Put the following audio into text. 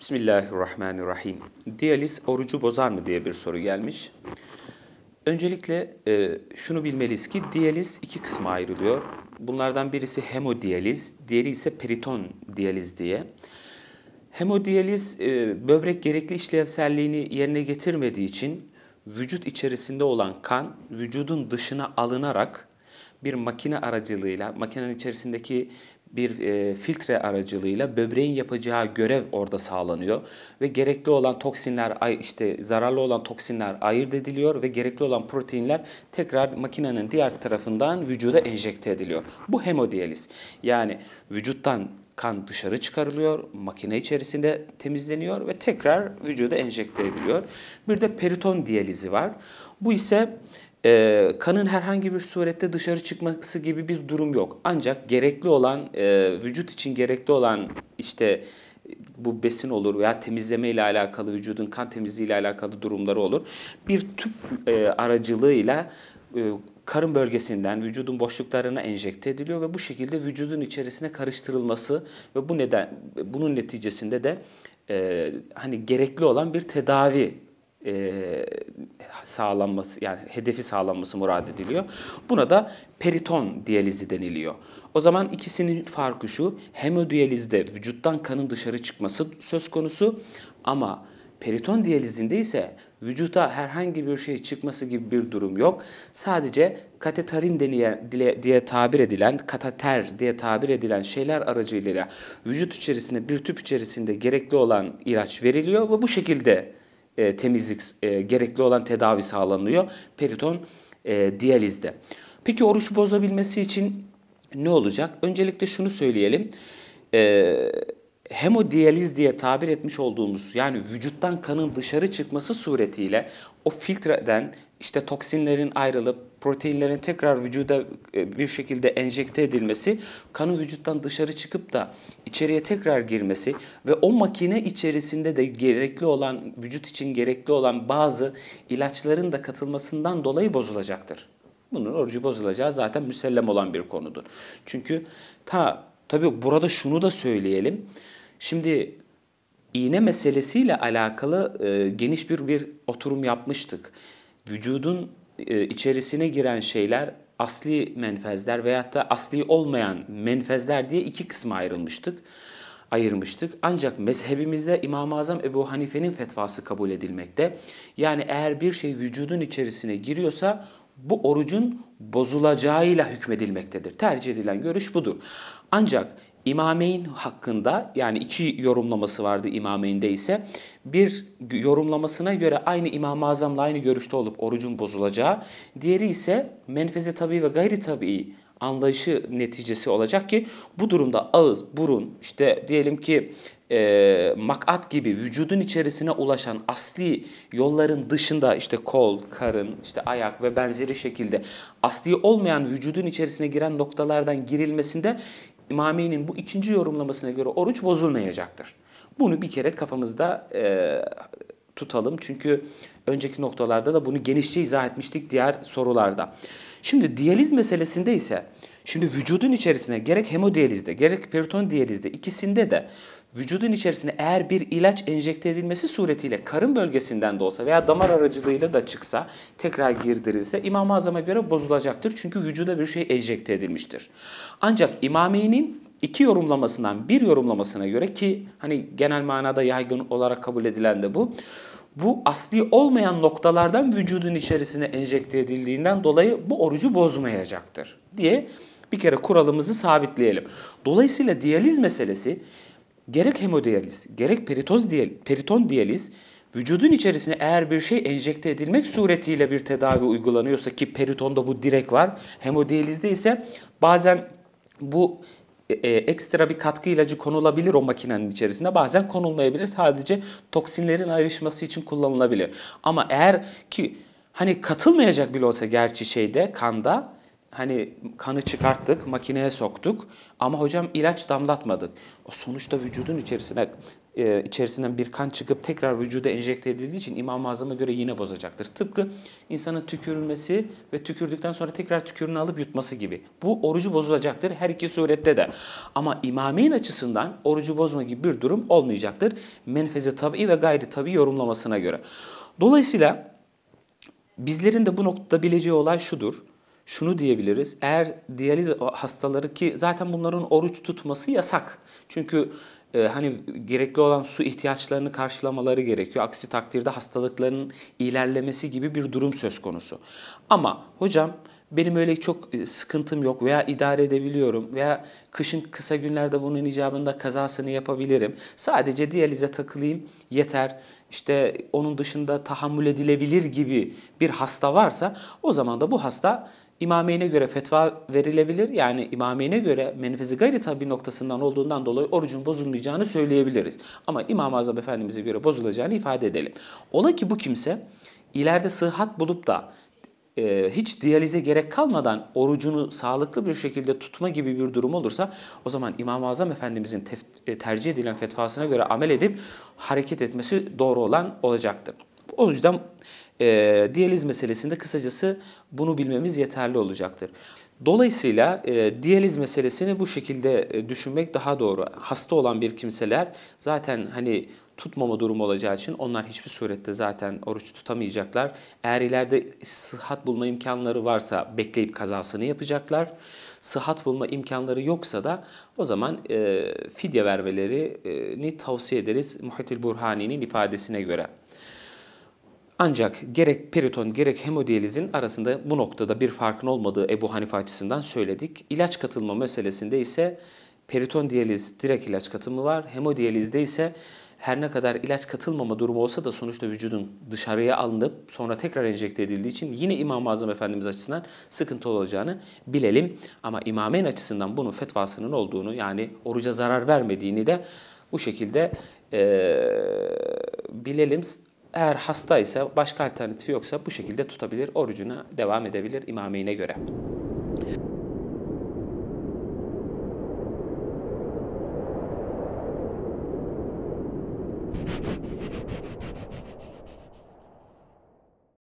Bismillahirrahmanirrahim. Diyaliz orucu bozar mı diye bir soru gelmiş. Öncelikle e, şunu bilmeliyiz ki diyaliz iki kısma ayrılıyor. Bunlardan birisi hemodiyaliz, diğeri ise periton diyaliz diye. Hemodiyaliz e, böbrek gerekli işlevselliğini yerine getirmediği için vücut içerisinde olan kan vücudun dışına alınarak bir makine aracılığıyla makinenin içerisindeki bir e, filtre aracılığıyla böbreğin yapacağı görev orada sağlanıyor ve gerekli olan toksinler işte zararlı olan toksinler ayırt ediliyor ve gerekli olan proteinler tekrar makinenin diğer tarafından vücuda enjekte ediliyor. Bu hemodiyaliz. Yani vücuttan kan dışarı çıkarılıyor, makine içerisinde temizleniyor ve tekrar vücuda enjekte ediliyor. Bir de periton diyalizi var. Bu ise e, kanın herhangi bir surette dışarı çıkması gibi bir durum yok. Ancak gerekli olan, e, vücut için gerekli olan işte bu besin olur veya temizleme ile alakalı vücudun kan temizliği ile alakalı durumları olur. Bir tüp e, aracılığıyla e, karın bölgesinden vücudun boşluklarına enjekte ediliyor ve bu şekilde vücudun içerisine karıştırılması ve bu neden bunun neticesinde de e, hani gerekli olan bir tedavi e, sağlanması yani hedefi sağlanması murad ediliyor. Buna da periton diyalizi deniliyor. O zaman ikisinin farkı şu. Hemodiyalizde vücuttan kanın dışarı çıkması söz konusu ama periton diyalizinde ise vücuta herhangi bir şey çıkması gibi bir durum yok. Sadece kateterin diye, diye tabir edilen, kateter diye tabir edilen şeyler aracılığıyla vücut içerisinde, bir tüp içerisinde gerekli olan ilaç veriliyor ve bu şekilde e, temizlik e, gerekli olan tedavi sağlanıyor periton e, diyalizde. Peki oruç bozabilmesi için ne olacak? Öncelikle şunu söyleyelim. Eee hemodiyaliz diye tabir etmiş olduğumuz yani vücuttan kanın dışarı çıkması suretiyle o filtreden işte toksinlerin ayrılıp proteinlerin tekrar vücuda e, bir şekilde enjekte edilmesi, kanı vücuttan dışarı çıkıp da içeriye tekrar girmesi ve o makine içerisinde de gerekli olan, vücut için gerekli olan bazı ilaçların da katılmasından dolayı bozulacaktır. Bunun orucu bozulacağı zaten müsellem olan bir konudur. Çünkü ta tabi burada şunu da söyleyelim. Şimdi iğne meselesiyle alakalı e, geniş bir bir oturum yapmıştık vücudun e, içerisine giren şeyler asli menfezler veyahut da asli olmayan menfezler diye iki kısma ayrılmıştık. Ayırmıştık. Ancak mezhebimizde İmam-ı Azam Ebu Hanife'nin fetvası kabul edilmekte. Yani eğer bir şey vücudun içerisine giriyorsa bu orucun bozulacağıyla hükmedilmektedir. Tercih edilen görüş budur. Ancak İmameyn hakkında yani iki yorumlaması vardı İmameyn'de ise bir yorumlamasına göre aynı İmam-ı Azam'la aynı görüşte olup orucun bozulacağı, diğeri ise menfezi tabi ve gayri tabi anlayışı neticesi olacak ki bu durumda ağız, burun, işte diyelim ki e, makat gibi vücudun içerisine ulaşan asli yolların dışında işte kol, karın, işte ayak ve benzeri şekilde asli olmayan vücudun içerisine giren noktalardan girilmesinde İmami'nin bu ikinci yorumlamasına göre oruç bozulmayacaktır. Bunu bir kere kafamızda e, tutalım. Çünkü önceki noktalarda da bunu genişçe izah etmiştik diğer sorularda. Şimdi diyaliz meselesinde ise Şimdi vücudun içerisine gerek hemodiyalizde gerek periton diyalizde ikisinde de vücudun içerisine eğer bir ilaç enjekte edilmesi suretiyle karın bölgesinden de olsa veya damar aracılığıyla da çıksa tekrar girdirilse imam ı Azam'a göre bozulacaktır. Çünkü vücuda bir şey enjekte edilmiştir. Ancak İmameynin iki yorumlamasından bir yorumlamasına göre ki hani genel manada yaygın olarak kabul edilen de bu. Bu asli olmayan noktalardan vücudun içerisine enjekte edildiğinden dolayı bu orucu bozmayacaktır diye bir kere kuralımızı sabitleyelim. Dolayısıyla diyaliz meselesi gerek hemodiyaliz, gerek peritoz diyal, periton diyaliz vücudun içerisine eğer bir şey enjekte edilmek suretiyle bir tedavi uygulanıyorsa ki peritonda bu direk var. Hemodiyalizde ise bazen bu e, e ekstra bir katkı ilacı konulabilir o makinenin içerisinde Bazen konulmayabilir. Sadece toksinlerin ayrışması için kullanılabilir. Ama eğer ki hani katılmayacak bile olsa gerçi şeyde kanda hani kanı çıkarttık, makineye soktuk ama hocam ilaç damlatmadık. O sonuçta vücudun içerisine e, içerisinden bir kan çıkıp tekrar vücuda enjekte edildiği için imam ı Azam'a göre yine bozacaktır. Tıpkı insanın tükürülmesi ve tükürdükten sonra tekrar tükürünü alıp yutması gibi. Bu orucu bozulacaktır her iki surette de. Ama imameyn açısından orucu bozma gibi bir durum olmayacaktır. Menfezi tabi ve gayri tabi yorumlamasına göre. Dolayısıyla bizlerin de bu noktada bileceği olay şudur şunu diyebiliriz. Eğer diyaliz hastaları ki zaten bunların oruç tutması yasak. Çünkü e, hani gerekli olan su ihtiyaçlarını karşılamaları gerekiyor. Aksi takdirde hastalıkların ilerlemesi gibi bir durum söz konusu. Ama hocam benim öyle çok e, sıkıntım yok veya idare edebiliyorum veya kışın kısa günlerde bunun icabında kazasını yapabilirim. Sadece diyalize takılayım yeter. İşte onun dışında tahammül edilebilir gibi bir hasta varsa o zaman da bu hasta İmameyne göre fetva verilebilir. Yani imameyne göre menfezi gayri tabi noktasından olduğundan dolayı orucun bozulmayacağını söyleyebiliriz. Ama İmam-ı Azam Efendimiz'e göre bozulacağını ifade edelim. Ola ki bu kimse ileride sıhhat bulup da e, hiç diyalize gerek kalmadan orucunu sağlıklı bir şekilde tutma gibi bir durum olursa o zaman İmam-ı Azam Efendimiz'in e, tercih edilen fetvasına göre amel edip hareket etmesi doğru olan olacaktır. O yüzden e, diyaliz meselesinde kısacası bunu bilmemiz yeterli olacaktır. Dolayısıyla e, diyaliz meselesini bu şekilde e, düşünmek daha doğru. Hasta olan bir kimseler zaten hani tutmama durumu olacağı için onlar hiçbir surette zaten oruç tutamayacaklar. Eğer ileride sıhhat bulma imkanları varsa bekleyip kazasını yapacaklar. Sıhhat bulma imkanları yoksa da o zaman e, fidye vermelerini tavsiye ederiz Muhitil Burhani'nin ifadesine göre. Ancak gerek periton gerek hemodiyalizin arasında bu noktada bir farkın olmadığı Ebu Hanife açısından söyledik. İlaç katılma meselesinde ise periton diyaliz direkt ilaç katımı var. Hemodiyalizde ise her ne kadar ilaç katılmama durumu olsa da sonuçta vücudun dışarıya alınıp sonra tekrar enjekte edildiği için yine İmam-ı Azam Efendimiz açısından sıkıntı olacağını bilelim. Ama imamen açısından bunun fetvasının olduğunu yani oruca zarar vermediğini de bu şekilde e, bilelim. Eğer hasta ise başka alternatif yoksa bu şekilde tutabilir, orucuna devam edebilir imameyine göre.